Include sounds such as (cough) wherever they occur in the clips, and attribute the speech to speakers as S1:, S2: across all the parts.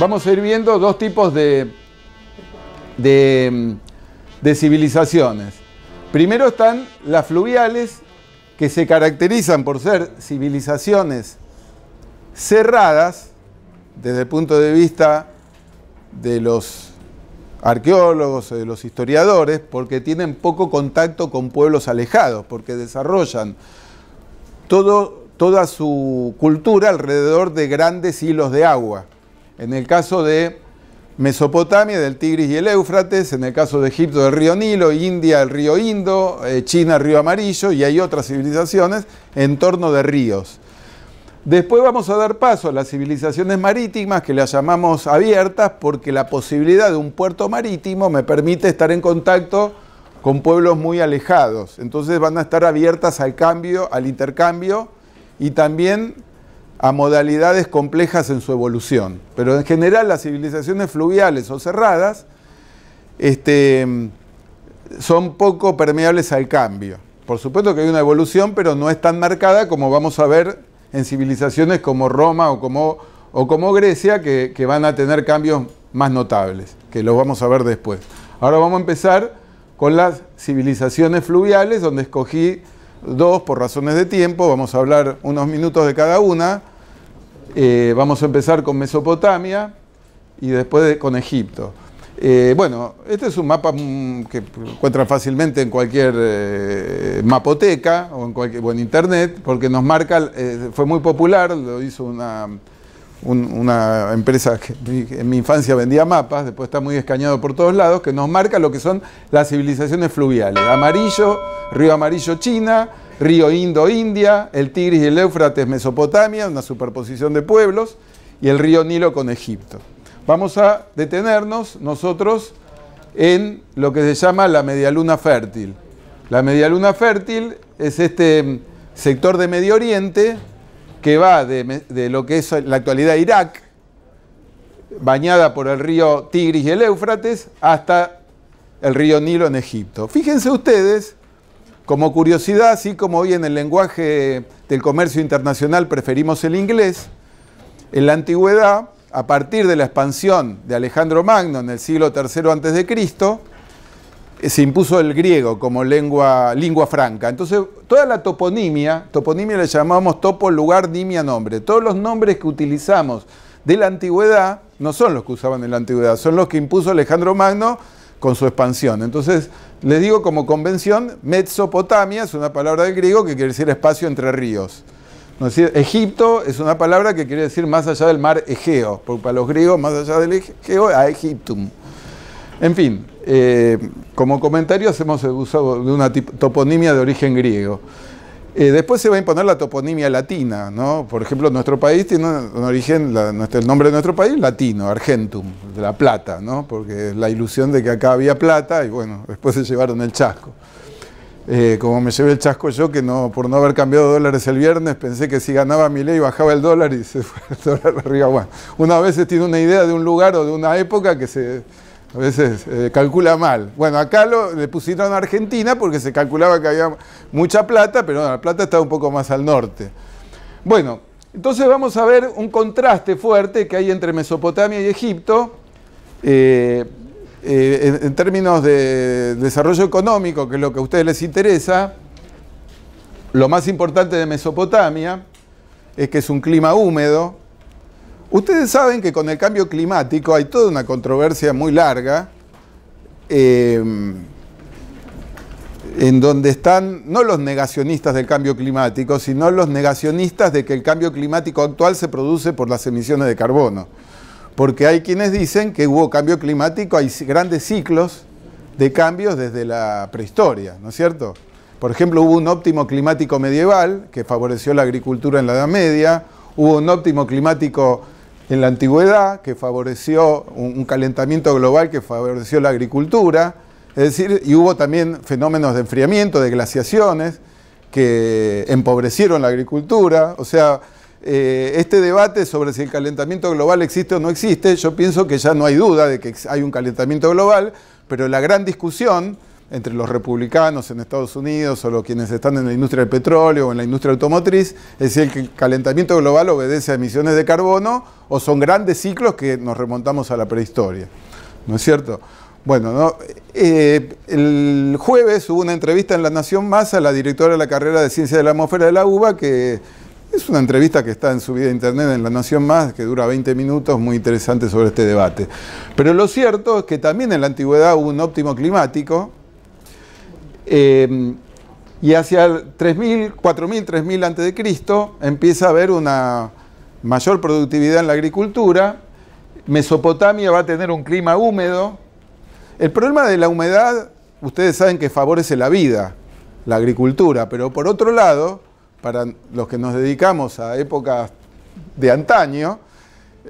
S1: vamos a ir viendo dos tipos de, civilizaciones. Primero están las fluviales, que se caracterizan por ser civilizaciones cerradas desde el punto de vista de los arqueólogos o de los historiadores, porque tienen poco contacto con pueblos alejados, porque desarrollan toda su cultura alrededor de grandes hilos de agua en el caso de Mesopotamia, del Tigris y el Éufrates, en el caso de Egipto del río Nilo, India el río Indo, eh, China el río Amarillo y hay otras civilizaciones en torno de ríos. Después vamos a dar paso a las civilizaciones marítimas que las llamamos abiertas porque la posibilidad de un puerto marítimo me permite estar en contacto con pueblos muy alejados. Entonces van a estar abiertas al cambio, al intercambio y también a modalidades complejas en su evolución. Pero en general las civilizaciones fluviales o cerradas este, son poco permeables al cambio. Por supuesto que hay una evolución, pero no es tan marcada como vamos a ver en civilizaciones como Roma o como, o como Grecia, que, que van a tener cambios más notables, que los vamos a ver después. Ahora vamos a empezar con las civilizaciones fluviales, donde escogí dos por razones de tiempo, vamos a hablar unos minutos de cada una, eh, vamos a empezar con Mesopotamia y después con Egipto. Eh, bueno, este es un mapa mm, que encuentran fácilmente en cualquier eh, mapoteca o en, cualquier, buen internet, porque nos marca, fue muy popular, lo hizo una, una empresa que en mi infancia vendía mapas, después está muy escañado por todos lados, que nos marca lo que son las civilizaciones fluviales. Amarillo, río amarillo China, río Indo, India, el Tigris y el Éufrates, Mesopotamia, una superposición de pueblos, y el río Nilo con Egipto. Vamos a detenernos nosotros en lo que se llama la medialuna fértil. La medialuna fértil es este mm, sector de Medio Oriente que va de, lo que es la actualidad Irak, bañada por el río Tigris y el Éufrates, hasta el río Nilo en Egipto. Fíjense ustedes como curiosidad, así como hoy en el lenguaje del comercio internacional preferimos el inglés, en la antigüedad, a partir de la expansión de Alejandro Magno en el siglo III a.C., eh, se impuso el griego como lengua, lengua franca. Entonces, toda la toponimia, toponimia le llamamos topo, lugar, nimia, nombre. Todos los nombres que utilizamos de la antigüedad no son los que usaban en la antigüedad, son los que impuso Alejandro Magno con su expansión. Entonces, les digo como convención, Mesopotamia es una palabra del griego que quiere decir espacio entre ríos. Egipto es una palabra que quiere decir más allá del mar Egeo, porque para los griegos más allá del Egeo a Egiptum. En fin, eh, como comentario hacemos el uso de una toponimia de origen griego. Eh, después se va a imponer la toponimia latina, ¿no? Por ejemplo, nuestro país tiene un origen, el nombre de nuestro país, latino, Argentum, de la plata, ¿no? Porque la ilusión de que acá había plata y bueno, (laughs) después se llevaron el chasco. Eh, como me llevé el chasco yo, que no, por no haber cambiado dólares el viernes, pensé que si ganaba mi ley bajaba el dólar y (laughs) se fue el dólar arriba. Bueno, una se tiene una idea de un lugar o de una época que se, a veces eh, calcula mal. Bueno, acá lo, le pusieron a Argentina porque se calculaba que había mucha plata, pero la plata está un poco más al norte. Bueno, entonces vamos a ver un contraste fuerte que hay entre Mesopotamia y Egipto. Eh, eh, en términos de desarrollo económico, que es lo que a ustedes les interesa, lo más importante de Mesopotamia es que es un clima húmedo, Ustedes saben que con el cambio climático hay toda una controversia muy larga eh, en donde están no los negacionistas del cambio climático, sino los negacionistas de que el cambio climático actual se produce por las emisiones de carbono. Porque hay quienes dicen que hubo cambio climático, hay grandes ciclos de cambios desde la prehistoria, ¿no es cierto? Por ejemplo, hubo un óptimo climático medieval que favoreció la agricultura en la Edad Media, hubo un óptimo climático en la antigüedad, que favoreció un, calentamiento global que favoreció la agricultura, es decir, y hubo también fenómenos de enfriamiento, de glaciaciones, que empobrecieron la agricultura, o sea, eh, este debate sobre si el calentamiento global existe o no existe, yo pienso que ya no hay duda de que hay un calentamiento global, pero la gran discusión entre los republicanos en Estados Unidos o los quienes están en la industria del petróleo o en la industria automotriz, es que el calentamiento global obedece a emisiones de carbono o son grandes ciclos que nos remontamos a la prehistoria. ¿No es cierto? Bueno, eh, el jueves hubo una entrevista en La Nación Más a la directora de la carrera de Ciencia de la Atmósfera de la UBA, que es una entrevista que está en su vida internet en La Nación Más, que dura 20 minutos, muy interesante sobre este debate. Pero lo cierto es que también en la antigüedad hubo un óptimo climático, Em, y hacia 3000, 4000, 3000 antes de Cristo empieza a haber una mayor productividad en la agricultura. Mesopotamia va a tener un clima húmedo. El problema de la humedad, ustedes saben que favorece la vida, la agricultura, pero por otro lado, para los que nos dedicamos a épocas de antaño,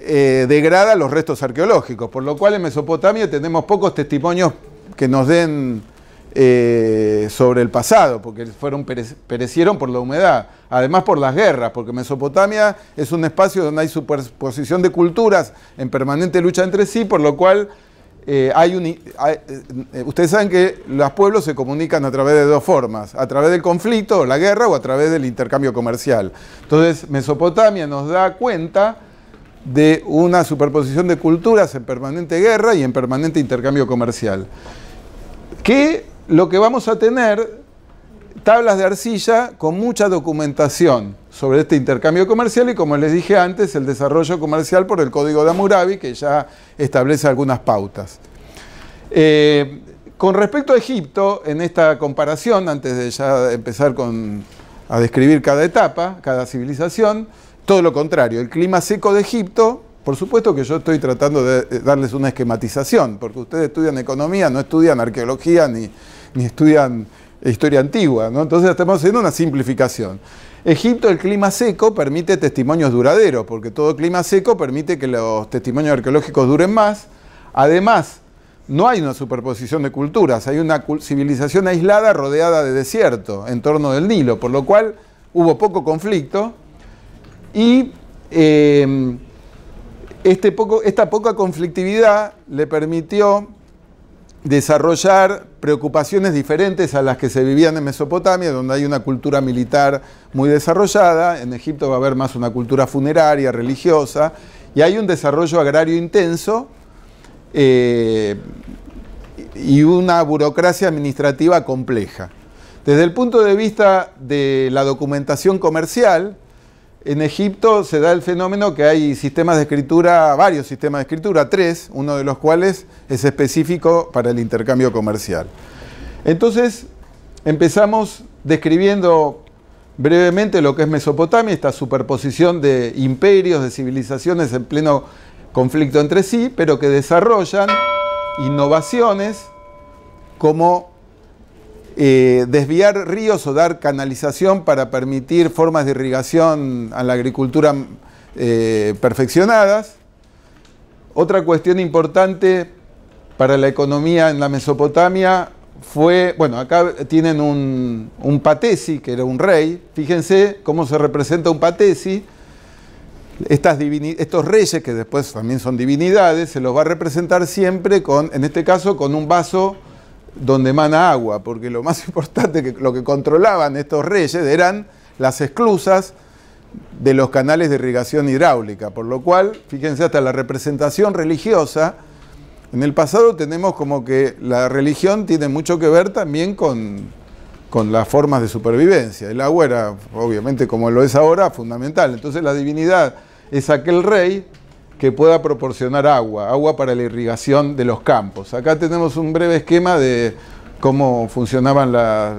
S1: eh, degrada los restos arqueológicos, por lo cual en Mesopotamia tenemos pocos testimonios que nos den eh, sobre el pasado, porque fueron, perecieron por la humedad, además por las guerras, porque Mesopotamia es un espacio donde hay superposición de culturas en permanente lucha entre sí, por lo cual eh, hay eh, ustedes saben que los pueblos se comunican a través de dos formas, a través del conflicto, la guerra, o a través del intercambio comercial. Entonces, Mesopotamia nos da cuenta de una superposición de culturas en permanente guerra y en permanente intercambio comercial. Que lo que vamos a tener tablas de arcilla con mucha documentación sobre este intercambio comercial y como les dije antes, el desarrollo comercial por el Código de Amurabi que ya establece algunas pautas. Eh, con respecto a Egipto, en esta comparación, antes de ya empezar con, a describir cada etapa, cada civilización, todo lo contrario, el clima seco de Egipto por supuesto que yo estoy tratando de eh, darles una esquematización, porque ustedes estudian economía, no estudian arqueología ni, estudian historia antigua, ¿no? Entonces estamos haciendo una simplificación. Egipto, el clima seco permite testimonios duraderos, porque todo clima seco permite que los testimonios arqueológicos duren más. Además, no hay una superposición de culturas, hay una civilización aislada rodeada de desierto en torno del Nilo, por lo cual hubo poco conflicto y em, este esta poca conflictividad le permitió desarrollar preocupaciones diferentes a las que se vivían en Mesopotamia, donde hay una cultura militar muy desarrollada, en Egipto va a haber más una cultura funeraria, religiosa, y hay un desarrollo agrario intenso eh, y una burocracia administrativa compleja. Desde el punto de vista de la documentación comercial, en Egipto se da el fenómeno que hay sistemas de escritura, varios sistemas de escritura, tres, uno de los cuales es específico para el intercambio comercial. Entonces, empezamos describiendo brevemente lo que es Mesopotamia, esta superposición de imperios, de civilizaciones en pleno conflicto entre sí, pero que desarrollan innovaciones como eh, desviar ríos o dar canalización para permitir formas de irrigación a la agricultura eh, perfeccionadas. Otra cuestión importante para la economía en la Mesopotamia fue, bueno, acá tienen un, un patesi, que era un rey, fíjense cómo se representa un patesi, estas estos reyes que después también son divinidades, se los va a representar siempre con, en este caso, con un vaso donde emana agua, porque lo más (laughs) importante que lo que controlaban estos reyes eran las esclusas de los canales de irrigación hidráulica, por lo cual, fíjense, hasta la representación religiosa, en el pasado tenemos como que la religión tiene mucho que ver también con, con las formas de supervivencia. El agua era, obviamente, como lo es ahora, fundamental. Entonces la divinidad es aquel rey que pueda proporcionar agua, agua para la irrigación de los campos. Acá tenemos un breve esquema de cómo funcionaban la,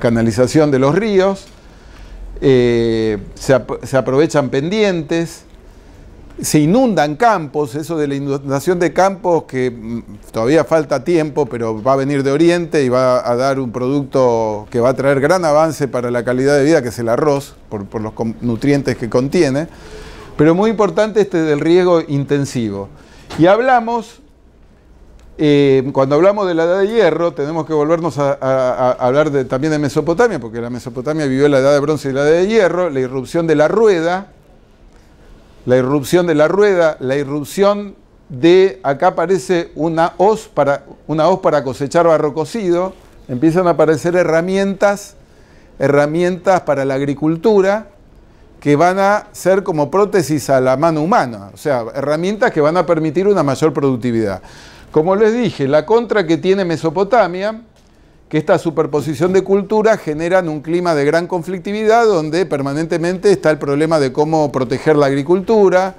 S1: canalización de los ríos. Eh, se, aprovechan pendientes, se inundan campos, eso de la inundación de campos que mm, todavía falta tiempo, pero va a venir de Oriente y va a dar un producto que va a traer gran avance para la calidad de vida, que es el arroz, por los nutrientes que contiene. Pero muy importante este del riego intensivo. Y hablamos, eh, cuando hablamos de la edad de hierro, tenemos que volvernos a, hablar también de Mesopotamia, porque la Mesopotamia vivió la edad de bronce y la edad de hierro, la irrupción de la rueda, la irrupción de la rueda, la irrupción de, acá aparece una hoz para, una hoz para cosechar barro cocido, empiezan a aparecer herramientas, herramientas para la agricultura, que van a ser como prótesis a la mano humana, o sea, herramientas que van a permitir una mayor productividad. Como les dije, la contra que tiene Mesopotamia, que esta superposición de culturas generan un clima de gran conflictividad donde permanentemente está el problema de cómo proteger la agricultura,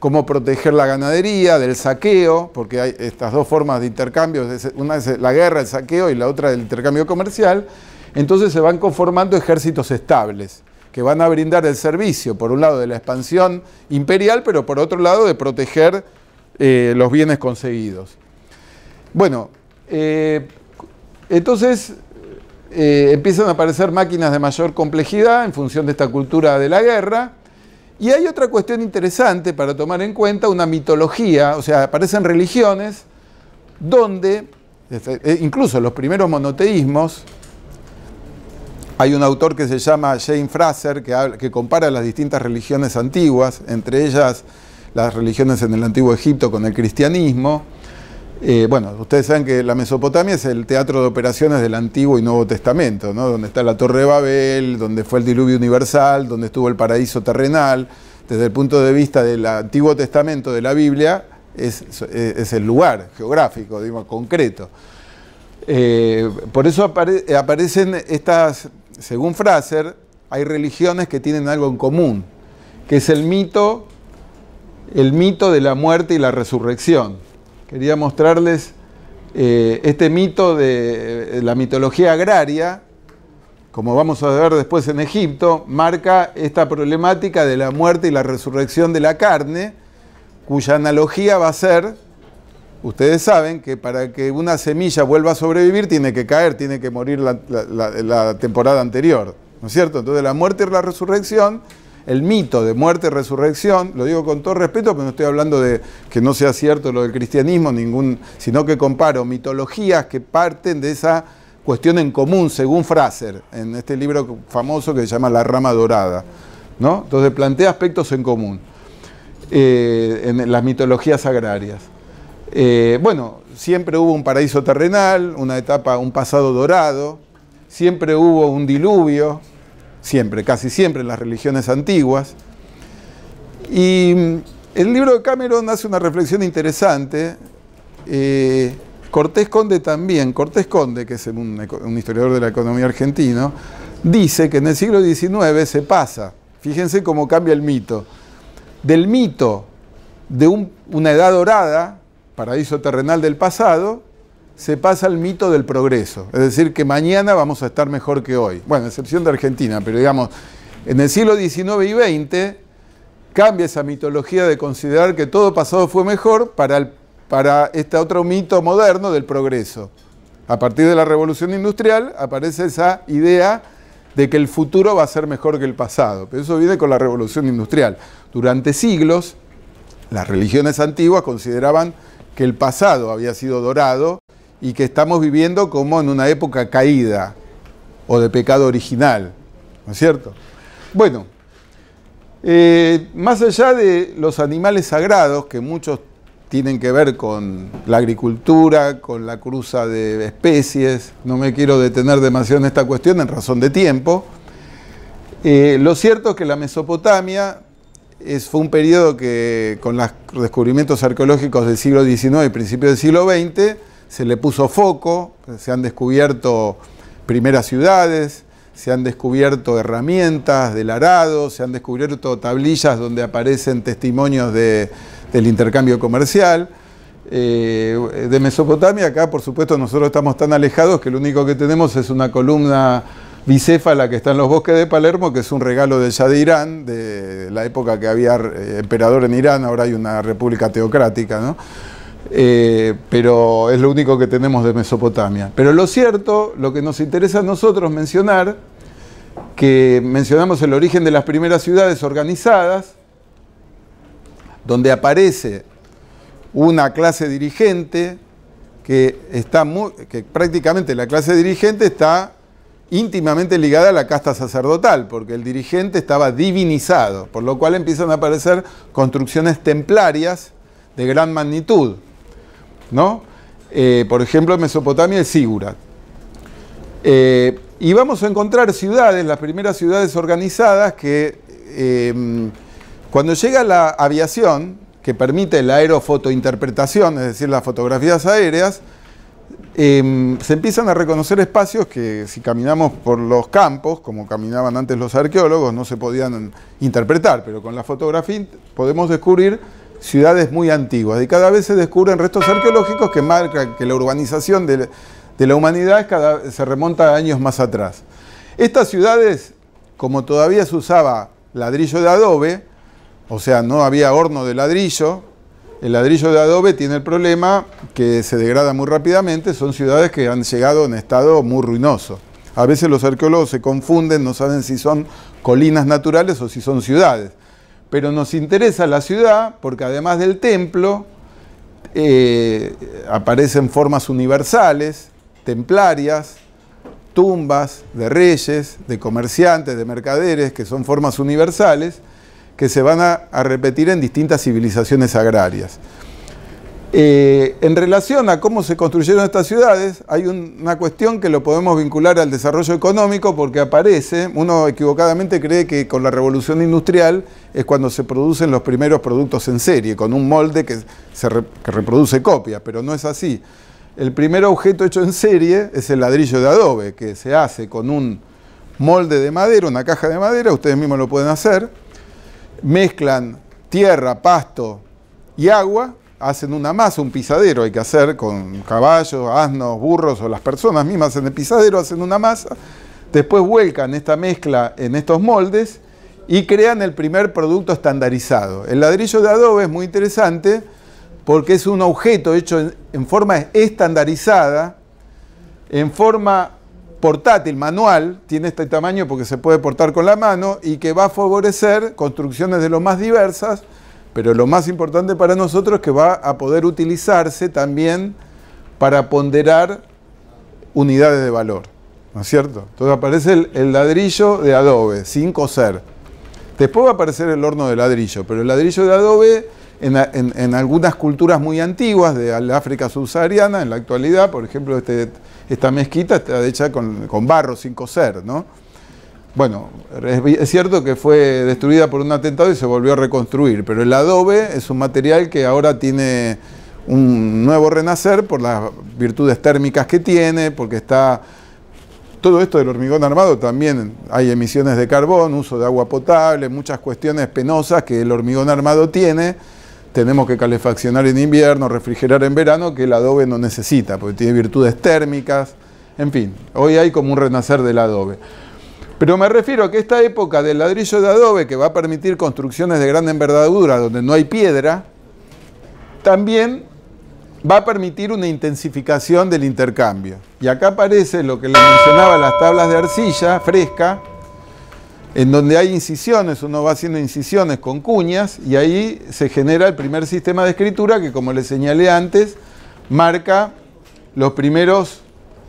S1: cómo proteger la ganadería, del saqueo, porque hay estas dos formas de intercambio, una es la guerra, el saqueo y la otra el intercambio comercial, entonces se van conformando ejércitos estables que van a brindar el servicio, por un lado, de la expansión imperial, pero por otro lado, de proteger eh, los bienes conseguidos. Bueno, eh, entonces eh, empiezan a aparecer máquinas de mayor complejidad en función de esta cultura de la guerra. Y hay otra cuestión interesante para tomar en cuenta, una mitología, o sea, aparecen religiones donde, este, incluso los primeros monoteísmos, hay un autor que se llama Jane Fraser que, compara las distintas religiones antiguas, entre ellas las religiones en el antiguo Egipto con el cristianismo. Eh, bueno, ustedes saben que la Mesopotamia es el teatro de operaciones del Antiguo y Nuevo Testamento, donde está la Torre de Babel, donde fue el diluvio universal, donde estuvo el paraíso terrenal. Desde el punto de vista del Antiguo Testamento de la Biblia, es, eh, el lugar geográfico, digamos, concreto. Eh, por eso aparecen estas según Fraser, hay religiones que tienen algo en común, que es el mito, el mito de la muerte y la resurrección. Quería mostrarles eh, este mito de la mitología agraria, como vamos a ver después en Egipto, marca esta problemática de la muerte y la resurrección de la carne, cuya analogía va a ser Ustedes saben que para que una semilla vuelva a sobrevivir tiene que caer, tiene que morir la, temporada anterior, ¿no es cierto? Entonces la muerte y la resurrección, el mito de muerte y resurrección, lo digo con todo respeto, pero no estoy hablando de que no sea cierto lo del cristianismo, ningún, sino que comparo mitologías que parten de esa cuestión en común, según Fraser, en este libro famoso que se llama La Rama Dorada, ¿no? Entonces plantea aspectos en común eh, en las mitologías agrarias. Eh, bueno, siempre hubo un paraíso terrenal, una etapa, un pasado dorado, siempre hubo un diluvio, siempre, casi siempre en las religiones antiguas. Y mm, el libro de Cameron hace una reflexión interesante. Eh, Cortés Conde también, Cortés Conde, que es un, historiador de la economía argentino, dice que en el siglo XIX se pasa, fíjense cómo cambia el mito, del mito de una edad dorada, paraíso terrenal del pasado, se pasa al mito del progreso. Es decir, que mañana vamos a estar mejor que hoy. Bueno, excepción de Argentina, pero digamos, en el siglo XIX y XX cambia esa mitología de considerar que todo pasado fue mejor para, para este otro mito moderno del progreso. A partir de la revolución industrial aparece esa idea de que el futuro va a ser mejor que el pasado. Pero eso viene con la revolución industrial. Durante siglos, las religiones antiguas consideraban que el pasado había sido dorado y que estamos viviendo como en una época caída o de pecado original, ¿no es cierto? Bueno, eh, más allá de los animales sagrados, que muchos tienen que ver con la agricultura, con la cruza de especies, no me quiero detener demasiado en esta cuestión en razón de tiempo, eh, lo cierto es que la Mesopotamia fue un periodo que con los descubrimientos arqueológicos del siglo XIX y principios del siglo XX se le puso foco, se han descubierto primeras ciudades, se han descubierto herramientas del arado, se han descubierto tablillas donde aparecen testimonios del intercambio comercial. Eh, de Mesopotamia, acá por supuesto nosotros estamos tan alejados que lo único que tenemos es una columna bicéfala que está en los bosques de Palermo, que es un regalo de ya de Irán, de la época que había eh, emperador en Irán, ahora hay una república teocrática, ¿no? Eh, pero es lo único que tenemos de Mesopotamia. Pero lo cierto, lo que nos interesa a nosotros mencionar, que mencionamos el origen de las primeras ciudades organizadas, donde aparece una clase dirigente que, está que prácticamente la clase dirigente está íntimamente ligada a la casta sacerdotal, porque el dirigente estaba divinizado, por lo cual empiezan a aparecer construcciones templarias de gran magnitud. ¿no? Eh, por ejemplo, en Mesopotamia el Sigurat. Eh, y vamos a encontrar ciudades, las primeras ciudades organizadas que em, cuando llega la aviación, que permite la aerofotointerpretación, es decir, las fotografías aéreas, Em, se empiezan a reconocer espacios que si caminamos por los campos, como caminaban antes los arqueólogos, no se podían interpretar, pero con la fotografía podemos descubrir ciudades muy antiguas y cada vez se descubren restos arqueológicos que marcan que la urbanización de, la humanidad se remonta a años más atrás. Estas ciudades, como todavía se usaba ladrillo de adobe, o sea, no había horno de ladrillo, el ladrillo de adobe tiene el problema que se degrada muy rápidamente, son ciudades que han llegado en estado muy ruinoso. A veces los arqueólogos se confunden, no saben si son colinas naturales o si son ciudades. Pero nos interesa la ciudad porque además del templo eh, aparecen formas universales, templarias, tumbas de reyes, de comerciantes, de mercaderes, que son formas universales que se van a, repetir en distintas civilizaciones agrarias. Eh, en relación a cómo se construyeron estas ciudades, hay una cuestión que lo podemos vincular al desarrollo económico porque aparece, uno equivocadamente cree que con la revolución industrial es cuando se producen los primeros productos en serie, con un molde que, se que reproduce copias, pero no es así. El primer objeto hecho en serie es el ladrillo de adobe, que se hace con un molde de madera, una caja de madera, ustedes mismos lo pueden hacer, mezclan tierra, pasto y agua, hacen una masa, un pisadero hay que hacer con caballos, asnos, burros o las personas mismas en el pisadero hacen una masa, después vuelcan esta mezcla en estos moldes y crean el primer producto estandarizado. El ladrillo de adobe es muy interesante porque es un objeto hecho en, forma estandarizada, en forma portátil, manual, tiene este tamaño porque se puede portar con la mano y que va a favorecer construcciones de lo más diversas, pero lo más importante para nosotros es que va a poder utilizarse también para ponderar unidades de valor, ¿no es cierto? Entonces aparece el, el ladrillo de adobe, sin coser. Después va a aparecer el horno de ladrillo, pero el ladrillo de adobe en, algunas culturas muy antiguas de África subsahariana, en la actualidad, por ejemplo, este, esta mezquita está hecha con, barro, sin coser, Bueno, es cierto que fue destruida por un atentado y se volvió a reconstruir, pero el adobe es un material que ahora tiene un nuevo renacer por las virtudes térmicas que tiene, porque está todo esto del hormigón armado también hay emisiones de carbón, uso de agua potable, muchas cuestiones penosas que el hormigón armado tiene tenemos que calefaccionar en invierno, refrigerar en verano, que el adobe no necesita, porque tiene virtudes térmicas, en fin, hoy hay como un renacer del adobe. Pero me refiero a que esta época del ladrillo de adobe, que va a permitir construcciones de gran envergadura donde no hay piedra, también va a permitir una intensificación del intercambio. Y acá aparece lo que le mencionaba las tablas de arcilla fresca, en donde hay incisiones, uno va haciendo incisiones con cuñas y ahí se genera el primer sistema de escritura que, como les señalé antes, marca los primeros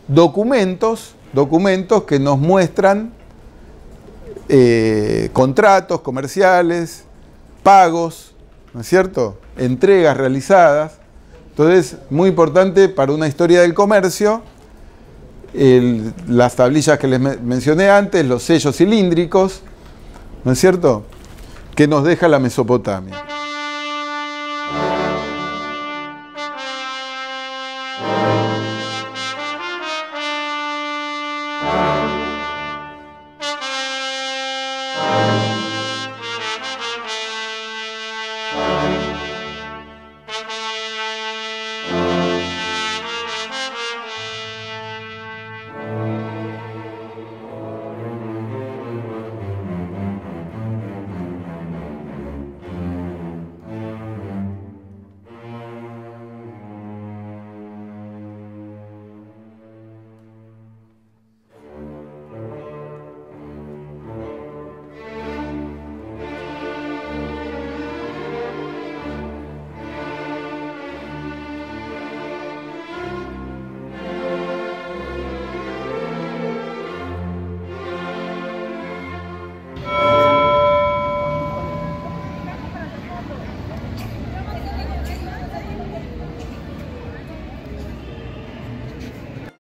S1: documentos, documentos que nos muestran eh, contratos comerciales, pagos, ¿no es cierto? Entregas realizadas. Entonces, muy importante para una historia del comercio las tablillas que les mencioné antes, los sellos cilíndricos, ¿no es cierto?, que nos deja la Mesopotamia.